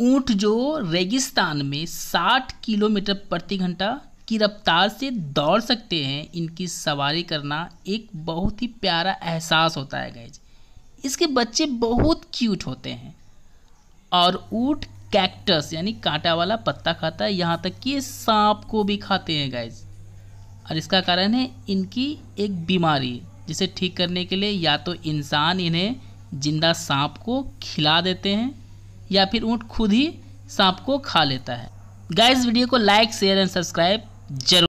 ऊंट जो रेगिस्तान में 60 किलोमीटर प्रति घंटा की रफ्तार से दौड़ सकते हैं इनकी सवारी करना एक बहुत ही प्यारा एहसास होता है गैज इसके बच्चे बहुत क्यूट होते हैं और ऊँट कैक्टस यानी कांटा वाला पत्ता खाता है यहाँ तक कि ये सांप को भी खाते हैं गैज और इसका कारण है इनकी एक बीमारी जिसे ठीक करने के लिए या तो इंसान इन्हें जिंदा सांप को खिला देते हैं या फिर ऊँट खुद ही सांप को खा लेता है गाइस वीडियो को लाइक शेयर एंड सब्सक्राइब जरूर